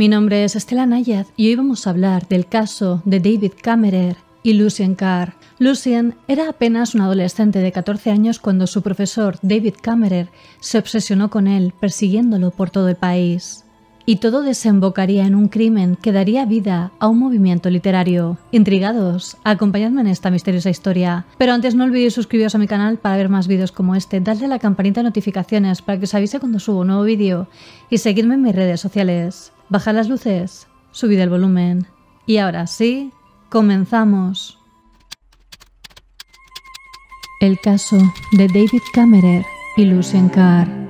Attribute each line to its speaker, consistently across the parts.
Speaker 1: Mi nombre es Estela Nayad y hoy vamos a hablar del caso de David Kammerer y Lucien Carr. Lucien era apenas un adolescente de 14 años cuando su profesor David Kammerer se obsesionó con él, persiguiéndolo por todo el país. Y todo desembocaría en un crimen que daría vida a un movimiento literario. Intrigados, acompañadme en esta misteriosa historia. Pero antes no olvidéis suscribiros a mi canal para ver más vídeos como este, darle a la campanita de notificaciones para que os avise cuando subo un nuevo vídeo y seguirme en mis redes sociales. Baja las luces, subid el volumen. Y ahora sí, comenzamos. El caso de David Camerer y Lucien Carr.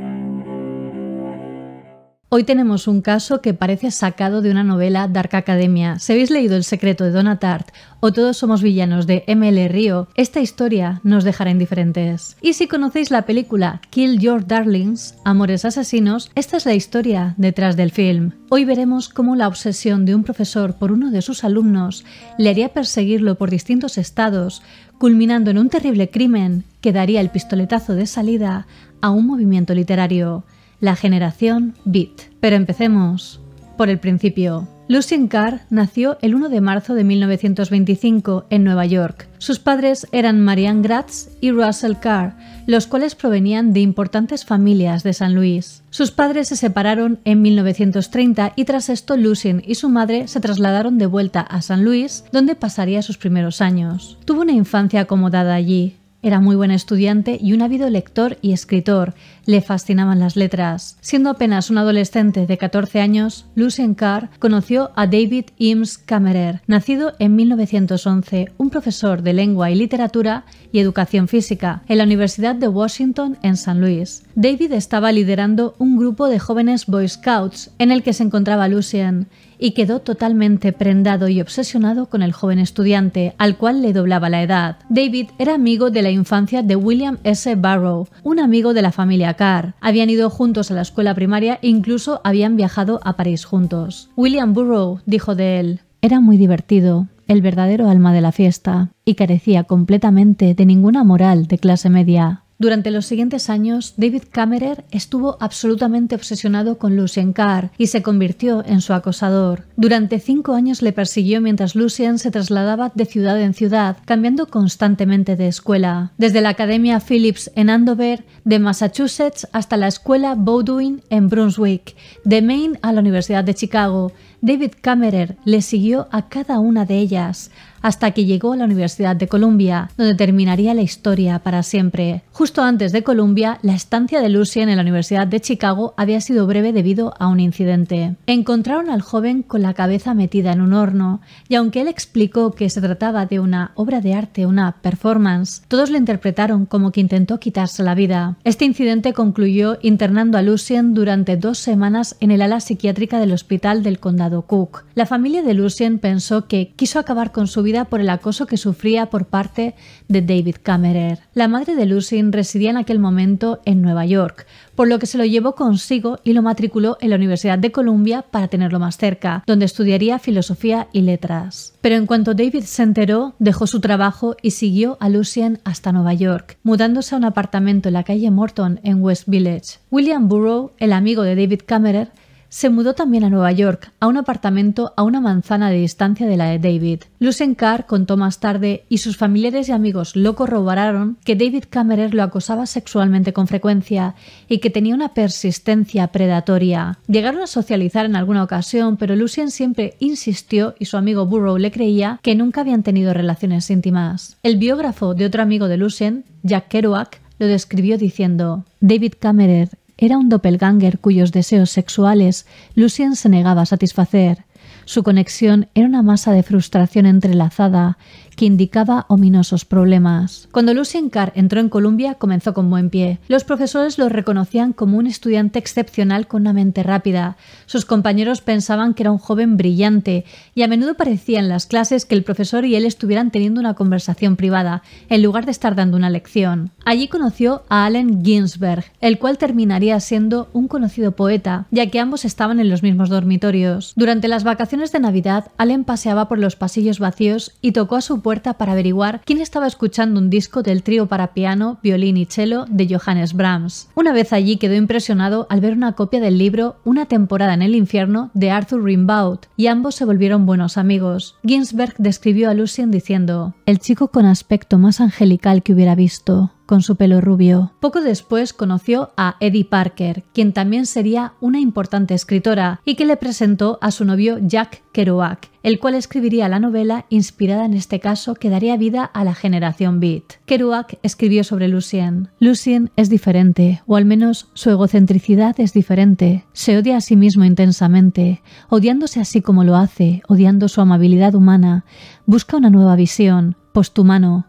Speaker 1: Hoy tenemos un caso que parece sacado de una novela Dark Academia. Si habéis leído El secreto de Donatart o Todos somos villanos de ML Río, esta historia nos dejará indiferentes. Y si conocéis la película Kill Your Darlings, Amores Asesinos, esta es la historia detrás del film. Hoy veremos cómo la obsesión de un profesor por uno de sus alumnos le haría perseguirlo por distintos estados, culminando en un terrible crimen que daría el pistoletazo de salida a un movimiento literario la generación Beat. Pero empecemos por el principio. Lucien Carr nació el 1 de marzo de 1925 en Nueva York. Sus padres eran Marianne Gratz y Russell Carr, los cuales provenían de importantes familias de San Luis. Sus padres se separaron en 1930 y tras esto Lucien y su madre se trasladaron de vuelta a San Luis, donde pasaría sus primeros años. Tuvo una infancia acomodada allí. Era muy buen estudiante y un ávido lector y escritor, le fascinaban las letras. Siendo apenas un adolescente de 14 años, Lucien Carr conoció a David Eames Kammerer, nacido en 1911, un profesor de lengua y literatura y educación física en la Universidad de Washington en San Luis. David estaba liderando un grupo de jóvenes Boy Scouts en el que se encontraba Lucien y quedó totalmente prendado y obsesionado con el joven estudiante, al cual le doblaba la edad. David era amigo de la infancia de William S. Barrow, un amigo de la familia habían ido juntos a la escuela primaria e incluso habían viajado a París juntos. William Burrow dijo de él, era muy divertido, el verdadero alma de la fiesta, y carecía completamente de ninguna moral de clase media. Durante los siguientes años, David Kammerer estuvo absolutamente obsesionado con Lucien Carr y se convirtió en su acosador. Durante cinco años le persiguió mientras Lucien se trasladaba de ciudad en ciudad, cambiando constantemente de escuela. Desde la Academia Phillips en Andover, de Massachusetts hasta la Escuela Bowdoin en Brunswick, de Maine a la Universidad de Chicago, David Kammerer le siguió a cada una de ellas, hasta que llegó a la Universidad de Columbia, donde terminaría la historia para siempre. Justo antes de Columbia, la estancia de Lucien en la Universidad de Chicago había sido breve debido a un incidente. Encontraron al joven con la cabeza metida en un horno, y aunque él explicó que se trataba de una obra de arte, una performance, todos le interpretaron como que intentó quitarse la vida. Este incidente concluyó internando a Lucien durante dos semanas en el ala psiquiátrica del hospital del condado Cook. La familia de Lucien pensó que quiso acabar con su vida por el acoso que sufría por parte de David Kammerer. La madre de Lucien residía en aquel momento en Nueva York, por lo que se lo llevó consigo y lo matriculó en la Universidad de Columbia para tenerlo más cerca, donde estudiaría filosofía y letras. Pero en cuanto David se enteró, dejó su trabajo y siguió a Lucien hasta Nueva York, mudándose a un apartamento en la calle Morton en West Village. William Burrow, el amigo de David Kammerer, se mudó también a Nueva York, a un apartamento a una manzana de distancia de la de David. Lucien Carr contó más tarde, y sus familiares y amigos lo corroboraron, que David Camerer lo acosaba sexualmente con frecuencia y que tenía una persistencia predatoria. Llegaron a socializar en alguna ocasión, pero Lucien siempre insistió y su amigo Burrow le creía que nunca habían tenido relaciones íntimas. El biógrafo de otro amigo de Lucien, Jack Kerouac, lo describió diciendo: David Camerer era un doppelganger cuyos deseos sexuales Lucien se negaba a satisfacer. Su conexión era una masa de frustración entrelazada indicaba ominosos problemas. Cuando Lucien Carr entró en Colombia, comenzó con buen pie. Los profesores lo reconocían como un estudiante excepcional con una mente rápida. Sus compañeros pensaban que era un joven brillante y a menudo parecían en las clases que el profesor y él estuvieran teniendo una conversación privada, en lugar de estar dando una lección. Allí conoció a Allen Ginsberg, el cual terminaría siendo un conocido poeta, ya que ambos estaban en los mismos dormitorios. Durante las vacaciones de Navidad, Allen paseaba por los pasillos vacíos y tocó a su puerta para averiguar quién estaba escuchando un disco del trío para piano, violín y cello de Johannes Brahms. Una vez allí quedó impresionado al ver una copia del libro Una temporada en el infierno de Arthur Rimbaud y ambos se volvieron buenos amigos. Ginsberg describió a Lucien diciendo: El chico con aspecto más angelical que hubiera visto con su pelo rubio. Poco después conoció a Eddie Parker, quien también sería una importante escritora, y que le presentó a su novio Jack Kerouac, el cual escribiría la novela inspirada en este caso que daría vida a la generación Beat. Kerouac escribió sobre Lucien. Lucien es diferente, o al menos su egocentricidad es diferente. Se odia a sí mismo intensamente, odiándose así como lo hace, odiando su amabilidad humana, busca una nueva visión, posthumano,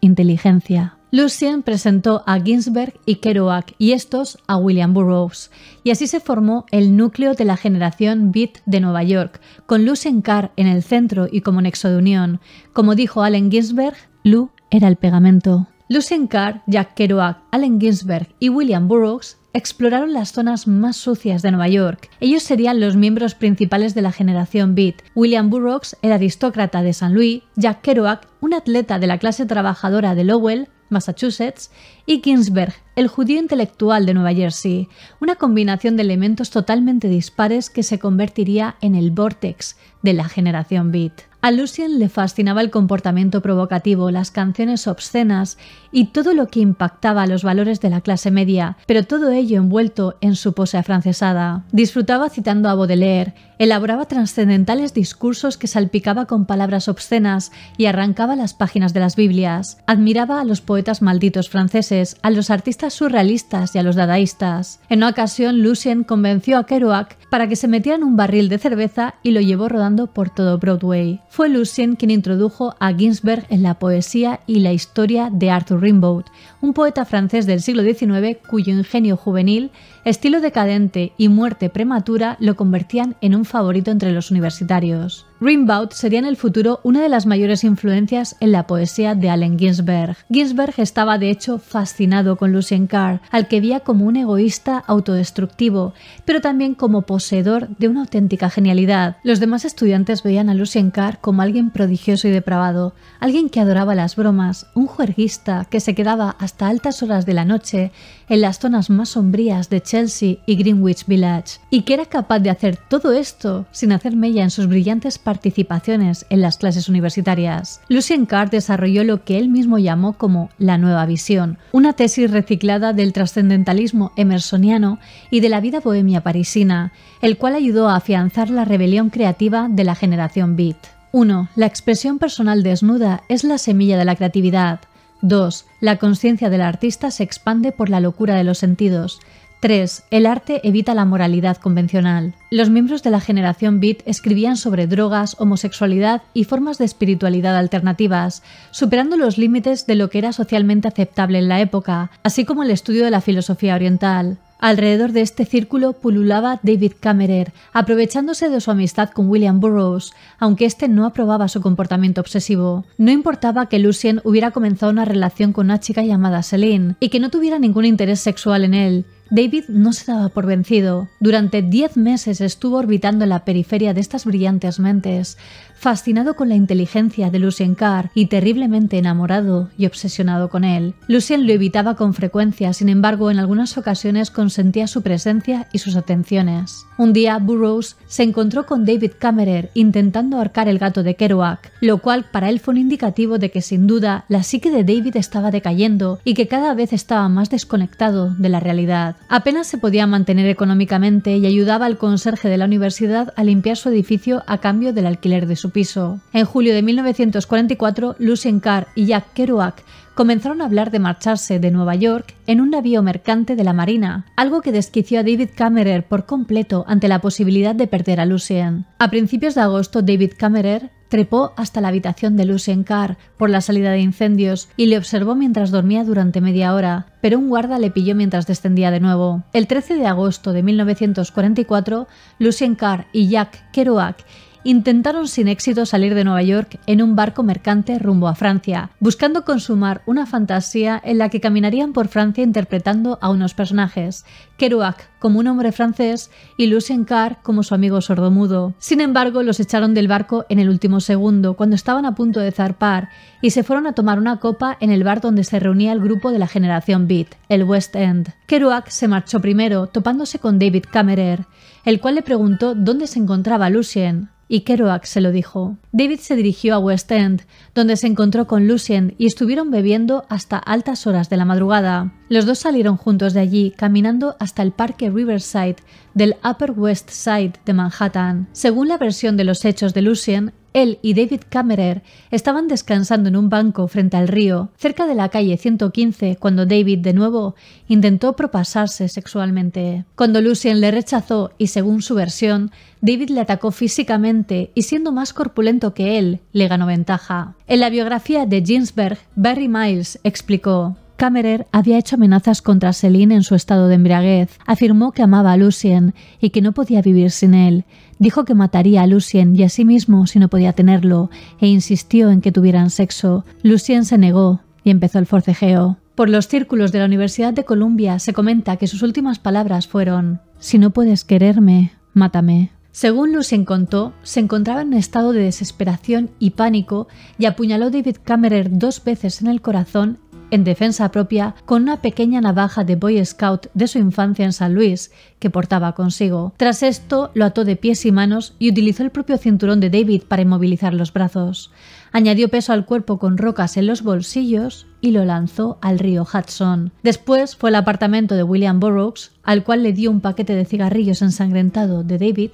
Speaker 1: inteligencia Lucien presentó a Ginsberg y Kerouac y estos a William Burroughs, y así se formó el núcleo de la generación beat de Nueva York, con Lucien Carr en el centro y como nexo de unión. Como dijo Allen Ginsberg, Lou era el pegamento. Lucien Carr, Jack Kerouac, Allen Ginsberg y William Burroughs exploraron las zonas más sucias de Nueva York. Ellos serían los miembros principales de la generación Beat. William Burroughs, el aristócrata de San Luis, Jack Kerouac, un atleta de la clase trabajadora de Lowell, Massachusetts, y Ginsberg, el judío intelectual de Nueva Jersey, una combinación de elementos totalmente dispares que se convertiría en el vortex de la generación beat. A Lucien le fascinaba el comportamiento provocativo, las canciones obscenas y todo lo que impactaba los valores de la clase media, pero todo ello envuelto en su pose afrancesada. Disfrutaba citando a Baudelaire, elaboraba trascendentales discursos que salpicaba con palabras obscenas y arrancaba las páginas de las Biblias. Admiraba a los poetas malditos franceses, a los artistas surrealistas y a los dadaístas. En una ocasión, Lucien convenció a Kerouac para que se metiera en un barril de cerveza y lo llevó rodando por todo Broadway. Fue Lucien quien introdujo a Ginsberg en la poesía y la historia de Arthur Rimbaud, un poeta francés del siglo XIX cuyo ingenio juvenil, estilo decadente y muerte prematura lo convertían en un favorito entre los universitarios. Rimbaud sería en el futuro una de las mayores influencias en la poesía de Allen Ginsberg. Ginsberg estaba de hecho fascinado con Lucien Carr, al que veía como un egoísta autodestructivo, pero también como poseedor de una auténtica genialidad. Los demás estudiantes veían a Lucien Carr como alguien prodigioso y depravado, alguien que adoraba las bromas, un juerguista que se quedaba hasta altas horas de la noche en las zonas más sombrías de Chelsea y Greenwich Village, y que era capaz de hacer todo esto sin hacer mella en sus brillantes participaciones en las clases universitarias. Lucien Carr desarrolló lo que él mismo llamó como la nueva visión, una tesis reciclada del trascendentalismo emersoniano y de la vida bohemia parisina, el cual ayudó a afianzar la rebelión creativa de la generación beat. 1. La expresión personal desnuda es la semilla de la creatividad. 2. La conciencia del artista se expande por la locura de los sentidos. 3. El arte evita la moralidad convencional. Los miembros de la generación Beat escribían sobre drogas, homosexualidad y formas de espiritualidad alternativas, superando los límites de lo que era socialmente aceptable en la época, así como el estudio de la filosofía oriental. Alrededor de este círculo pululaba David Camerer, aprovechándose de su amistad con William Burroughs, aunque este no aprobaba su comportamiento obsesivo. No importaba que Lucien hubiera comenzado una relación con una chica llamada Celine y que no tuviera ningún interés sexual en él, David no se daba por vencido. Durante 10 meses estuvo orbitando en la periferia de estas brillantes mentes, fascinado con la inteligencia de Lucien Carr y terriblemente enamorado y obsesionado con él. Lucien lo evitaba con frecuencia, sin embargo, en algunas ocasiones consentía su presencia y sus atenciones. Un día, Burroughs se encontró con David Camerer intentando ahorcar el gato de Kerouac, lo cual para él fue un indicativo de que sin duda la psique de David estaba decayendo y que cada vez estaba más desconectado de la realidad. Apenas se podía mantener económicamente y ayudaba al conserje de la universidad a limpiar su edificio a cambio del alquiler de su piso. En julio de 1944, Lucien Carr y Jack Kerouac comenzaron a hablar de marcharse de Nueva York en un navío mercante de la Marina, algo que desquició a David Kammerer por completo ante la posibilidad de perder a Lucien. A principios de agosto, David Kammerer trepó hasta la habitación de Lucien Carr por la salida de incendios y le observó mientras dormía durante media hora, pero un guarda le pilló mientras descendía de nuevo. El 13 de agosto de 1944, Lucien Carr y Jack Kerouac intentaron sin éxito salir de Nueva York en un barco mercante rumbo a Francia, buscando consumar una fantasía en la que caminarían por Francia interpretando a unos personajes, Kerouac como un hombre francés y Lucien Carr como su amigo sordomudo. Sin embargo, los echaron del barco en el último segundo, cuando estaban a punto de zarpar, y se fueron a tomar una copa en el bar donde se reunía el grupo de la generación Beat, el West End. Kerouac se marchó primero, topándose con David Camerer, el cual le preguntó dónde se encontraba Lucien y Kerouac se lo dijo. David se dirigió a West End, donde se encontró con Lucien y estuvieron bebiendo hasta altas horas de la madrugada. Los dos salieron juntos de allí, caminando hasta el parque Riverside del Upper West Side de Manhattan. Según la versión de los hechos de Lucien, él y David Kammerer estaban descansando en un banco frente al río, cerca de la calle 115, cuando David, de nuevo, intentó propasarse sexualmente. Cuando Lucien le rechazó y, según su versión, David le atacó físicamente y, siendo más corpulento que él, le ganó ventaja. En la biografía de Ginsberg, Barry Miles explicó: Kammerer había hecho amenazas contra Celine en su estado de embriaguez. Afirmó que amaba a Lucien y que no podía vivir sin él. Dijo que mataría a Lucien y a sí mismo si no podía tenerlo, e insistió en que tuvieran sexo. Lucien se negó y empezó el forcejeo. Por los círculos de la Universidad de Columbia se comenta que sus últimas palabras fueron: Si no puedes quererme, mátame. Según Lucien contó, se encontraba en un estado de desesperación y pánico y apuñaló David Kammerer dos veces en el corazón en defensa propia con una pequeña navaja de Boy Scout de su infancia en San Luis que portaba consigo. Tras esto, lo ató de pies y manos y utilizó el propio cinturón de David para inmovilizar los brazos. Añadió peso al cuerpo con rocas en los bolsillos y lo lanzó al río Hudson. Después fue al apartamento de William Burroughs, al cual le dio un paquete de cigarrillos ensangrentado de David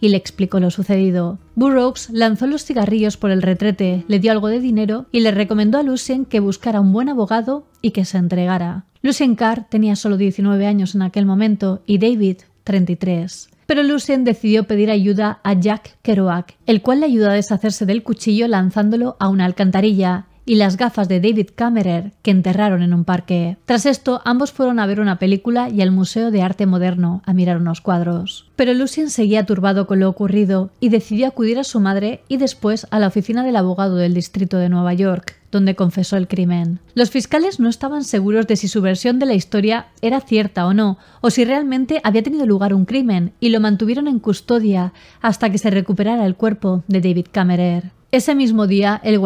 Speaker 1: y le explicó lo sucedido. Burroughs lanzó los cigarrillos por el retrete, le dio algo de dinero y le recomendó a Lucien que buscara un buen abogado y que se entregara. Lucien Carr tenía solo 19 años en aquel momento y David 33 pero Lucien decidió pedir ayuda a Jack Kerouac, el cual le ayudó a deshacerse del cuchillo lanzándolo a una alcantarilla y las gafas de David Kammerer que enterraron en un parque. Tras esto, ambos fueron a ver una película y al Museo de Arte Moderno a mirar unos cuadros. Pero Lucien seguía turbado con lo ocurrido y decidió acudir a su madre y después a la oficina del abogado del distrito de Nueva York, donde confesó el crimen. Los fiscales no estaban seguros de si su versión de la historia era cierta o no, o si realmente había tenido lugar un crimen, y lo mantuvieron en custodia hasta que se recuperara el cuerpo de David Kammerer. Ese mismo día, el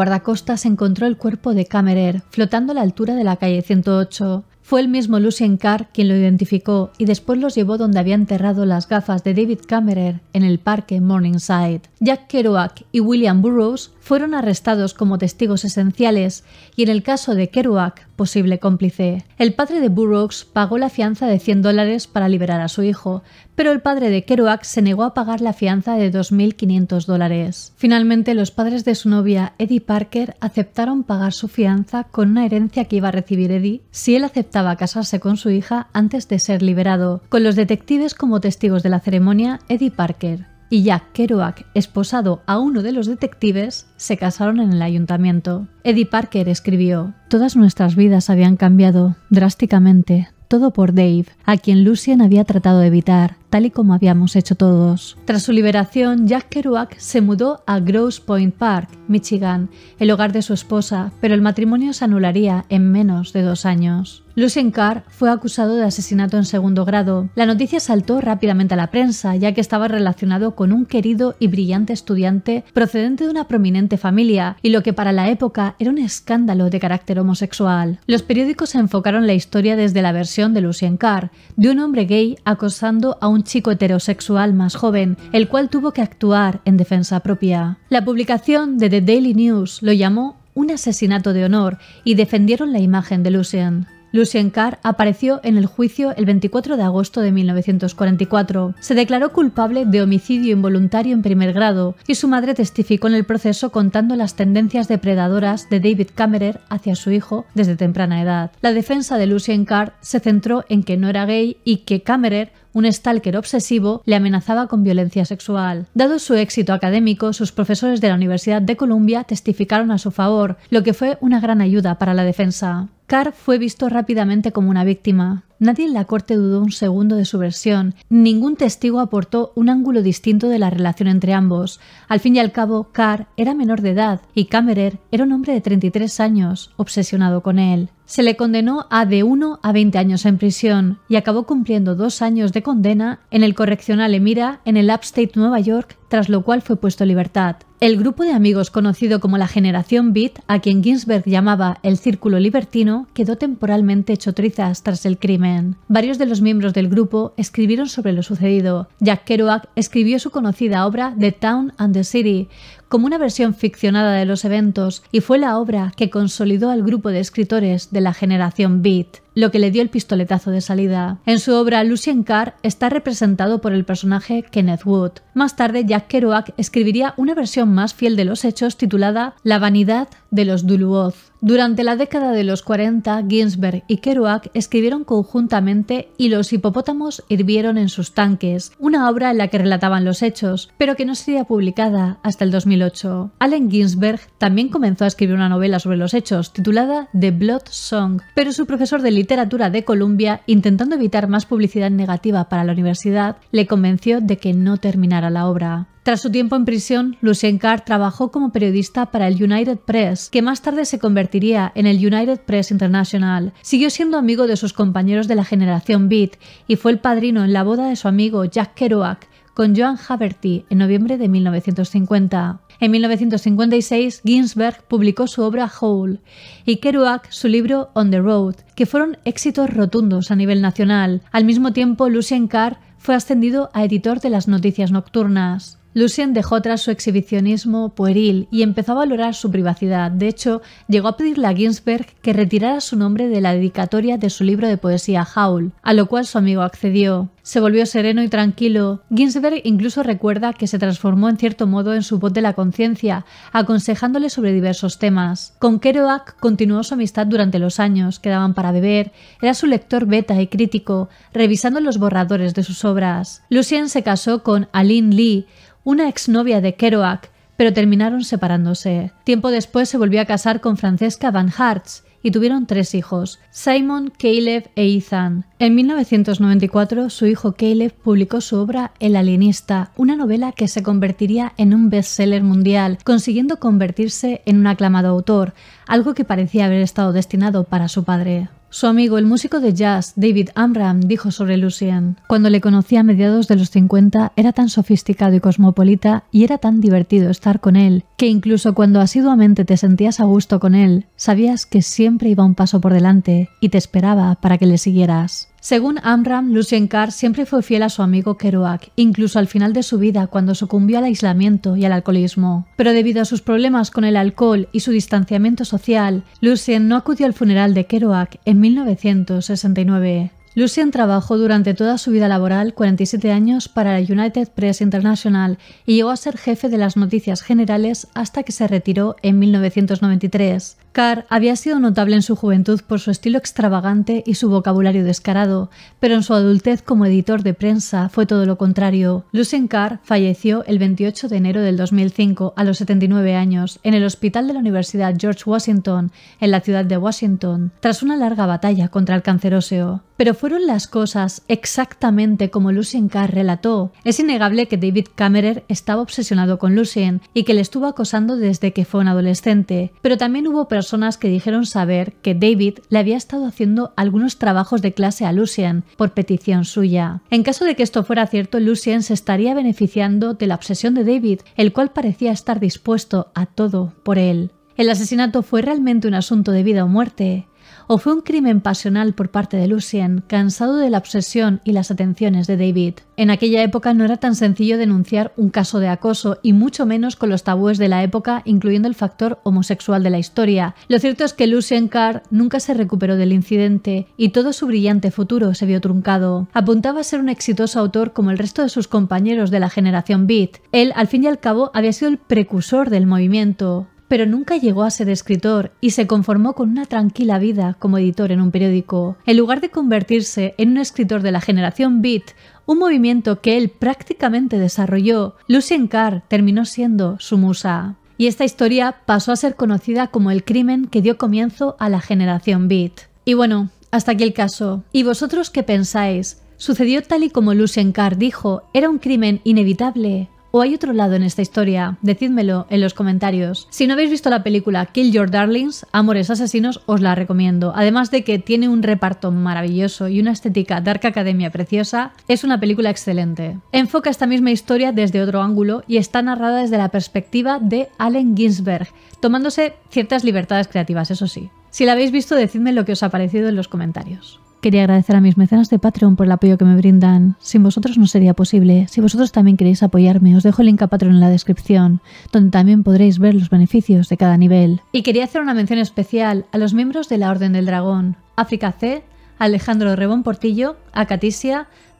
Speaker 1: se encontró el cuerpo de Kammerer flotando a la altura de la calle 108. Fue el mismo Lucien Carr quien lo identificó y después los llevó donde había enterrado las gafas de David Kammerer en el parque Morningside. Jack Kerouac y William Burroughs fueron arrestados como testigos esenciales y en el caso de Kerouac, posible cómplice. El padre de Burroughs pagó la fianza de 100 dólares para liberar a su hijo, pero el padre de Kerouac se negó a pagar la fianza de 2.500 dólares. Finalmente, los padres de su novia, Eddie Parker, aceptaron pagar su fianza con una herencia que iba a recibir Eddie si él aceptaba casarse con su hija antes de ser liberado, con los detectives como testigos de la ceremonia Eddie Parker, y Jack Kerouac, esposado a uno de los detectives, se casaron en el ayuntamiento. Eddie Parker escribió, Todas nuestras vidas habían cambiado drásticamente, todo por Dave, a quien Lucien había tratado de evitar, tal y como habíamos hecho todos. Tras su liberación, Jack Kerouac se mudó a Grosse Point Park, Michigan, el hogar de su esposa, pero el matrimonio se anularía en menos de dos años. Lucien Carr fue acusado de asesinato en segundo grado. La noticia saltó rápidamente a la prensa, ya que estaba relacionado con un querido y brillante estudiante procedente de una prominente familia y lo que para la época era un escándalo de carácter homosexual. Los periódicos enfocaron la historia desde la versión de Lucien Carr, de un hombre gay acosando a un chico heterosexual más joven, el cual tuvo que actuar en defensa propia. La publicación de The Daily News lo llamó un asesinato de honor y defendieron la imagen de Lucien. Lucien Carr apareció en el juicio el 24 de agosto de 1944. Se declaró culpable de homicidio involuntario en primer grado y su madre testificó en el proceso contando las tendencias depredadoras de David Kammerer hacia su hijo desde temprana edad. La defensa de Lucien Carr se centró en que no era gay y que Kammerer un stalker obsesivo, le amenazaba con violencia sexual. Dado su éxito académico, sus profesores de la Universidad de Columbia testificaron a su favor, lo que fue una gran ayuda para la defensa. Carr fue visto rápidamente como una víctima, Nadie en la corte dudó un segundo de su versión, ningún testigo aportó un ángulo distinto de la relación entre ambos. Al fin y al cabo, Carr era menor de edad y Kammerer era un hombre de 33 años, obsesionado con él. Se le condenó a de 1 a 20 años en prisión y acabó cumpliendo dos años de condena en el correccional Emira en el Upstate Nueva York, tras lo cual fue puesto en libertad. El grupo de amigos conocido como la Generación Beat, a quien Ginsberg llamaba el Círculo Libertino, quedó temporalmente hecho trizas tras el crimen. Varios de los miembros del grupo escribieron sobre lo sucedido. Jack Kerouac escribió su conocida obra The Town and the City, como una versión ficcionada de los eventos y fue la obra que consolidó al grupo de escritores de la generación Beat, lo que le dio el pistoletazo de salida. En su obra Lucien Carr está representado por el personaje Kenneth Wood. Más tarde, Jack Kerouac escribiría una versión más fiel de los hechos titulada La vanidad de los Duluth*. Durante la década de los 40, Ginsberg y Kerouac escribieron conjuntamente Y los hipopótamos hirvieron en sus tanques, una obra en la que relataban los hechos, pero que no sería publicada hasta el 2008. Allen Ginsberg también comenzó a escribir una novela sobre los hechos, titulada The Blood Song, pero su profesor de literatura de Columbia, intentando evitar más publicidad negativa para la universidad, le convenció de que no terminara la obra. Tras su tiempo en prisión, Lucien Carr trabajó como periodista para el United Press, que más tarde se convertiría en el United Press International. Siguió siendo amigo de sus compañeros de la generación Beat y fue el padrino en la boda de su amigo Jack Kerouac con Joan Haverty en noviembre de 1950. En 1956, Ginsberg publicó su obra Hole y Kerouac su libro On the Road, que fueron éxitos rotundos a nivel nacional. Al mismo tiempo, Lucien Carr fue ascendido a editor de las Noticias Nocturnas. Lucien dejó atrás su exhibicionismo pueril y empezó a valorar su privacidad. De hecho, llegó a pedirle a Ginsberg que retirara su nombre de la dedicatoria de su libro de poesía Howl, a lo cual su amigo accedió. Se volvió sereno y tranquilo. Ginsberg incluso recuerda que se transformó en cierto modo en su voz de la conciencia, aconsejándole sobre diversos temas. Con Kerouac continuó su amistad durante los años que daban para beber, era su lector beta y crítico, revisando los borradores de sus obras. Lucien se casó con Aline Lee, una exnovia de Kerouac, pero terminaron separándose. Tiempo después se volvió a casar con Francesca Van Hartz y tuvieron tres hijos, Simon, Caleb e Ethan. En 1994, su hijo Caleb publicó su obra El alienista, una novela que se convertiría en un bestseller mundial, consiguiendo convertirse en un aclamado autor, algo que parecía haber estado destinado para su padre. Su amigo, el músico de jazz David Amram, dijo sobre Lucien, cuando le conocí a mediados de los 50 era tan sofisticado y cosmopolita y era tan divertido estar con él, que incluso cuando asiduamente te sentías a gusto con él, sabías que siempre iba un paso por delante y te esperaba para que le siguieras. Según Amram, Lucien Carr siempre fue fiel a su amigo Kerouac, incluso al final de su vida, cuando sucumbió al aislamiento y al alcoholismo. Pero debido a sus problemas con el alcohol y su distanciamiento social, Lucien no acudió al funeral de Kerouac en 1969. Lucien trabajó durante toda su vida laboral, 47 años, para la United Press International y llegó a ser jefe de las noticias generales hasta que se retiró en 1993. Carr había sido notable en su juventud por su estilo extravagante y su vocabulario descarado, pero en su adultez como editor de prensa fue todo lo contrario. Lucien Carr falleció el 28 de enero del 2005 a los 79 años en el hospital de la Universidad George Washington, en la ciudad de Washington, tras una larga batalla contra el cáncer óseo. Pero fueron las cosas exactamente como Lucien Carr relató. Es innegable que David Kammerer estaba obsesionado con Lucien y que le estuvo acosando desde que fue un adolescente, pero también hubo personas que dijeron saber que David le había estado haciendo algunos trabajos de clase a Lucien por petición suya. En caso de que esto fuera cierto, Lucien se estaría beneficiando de la obsesión de David, el cual parecía estar dispuesto a todo por él. El asesinato fue realmente un asunto de vida o muerte, ¿O fue un crimen pasional por parte de Lucien, cansado de la obsesión y las atenciones de David? En aquella época no era tan sencillo denunciar un caso de acoso, y mucho menos con los tabúes de la época, incluyendo el factor homosexual de la historia. Lo cierto es que Lucien Carr nunca se recuperó del incidente, y todo su brillante futuro se vio truncado. Apuntaba a ser un exitoso autor como el resto de sus compañeros de la generación Beat. Él, al fin y al cabo, había sido el precursor del movimiento pero nunca llegó a ser escritor y se conformó con una tranquila vida como editor en un periódico, en lugar de convertirse en un escritor de la generación Beat, un movimiento que él prácticamente desarrolló, Lucien Carr terminó siendo su musa. Y esta historia pasó a ser conocida como el crimen que dio comienzo a la generación Beat. Y bueno, hasta aquí el caso. ¿Y vosotros qué pensáis? ¿Sucedió tal y como Lucien Carr dijo? ¿Era un crimen inevitable? ¿O hay otro lado en esta historia? Decídmelo en los comentarios. Si no habéis visto la película Kill Your Darlings, Amores Asesinos, os la recomiendo. Además de que tiene un reparto maravilloso y una estética Dark Academia preciosa, es una película excelente. Enfoca esta misma historia desde otro ángulo y está narrada desde la perspectiva de Allen Ginsberg, tomándose ciertas libertades creativas, eso sí. Si la habéis visto, decidme lo que os ha parecido en los comentarios. Quería agradecer a mis mecenas de Patreon por el apoyo que me brindan. Sin vosotros no sería posible. Si vosotros también queréis apoyarme, os dejo el link a Patreon en la descripción, donde también podréis ver los beneficios de cada nivel. Y quería hacer una mención especial a los miembros de la Orden del Dragón, África C, Alejandro Rebón Portillo, a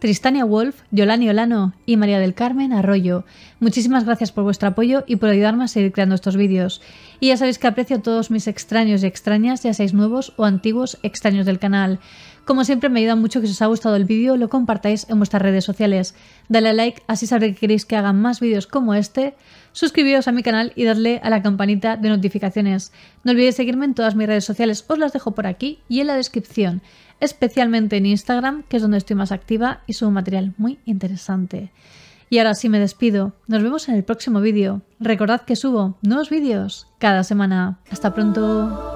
Speaker 1: Tristania Wolf, Yolani Olano y María del Carmen Arroyo. Muchísimas gracias por vuestro apoyo y por ayudarme a seguir creando estos vídeos. Y ya sabéis que aprecio a todos mis extraños y extrañas, ya seáis nuevos o antiguos extraños del canal. Como siempre me ayuda mucho que si os ha gustado el vídeo lo compartáis en vuestras redes sociales. Dale a like, así sabré que queréis que haga más vídeos como este. Suscribiros a mi canal y darle a la campanita de notificaciones. No olvidéis seguirme en todas mis redes sociales, os las dejo por aquí y en la descripción, especialmente en Instagram, que es donde estoy más activa y subo material muy interesante. Y ahora sí me despido. Nos vemos en el próximo vídeo. Recordad que subo nuevos vídeos cada semana. Hasta pronto.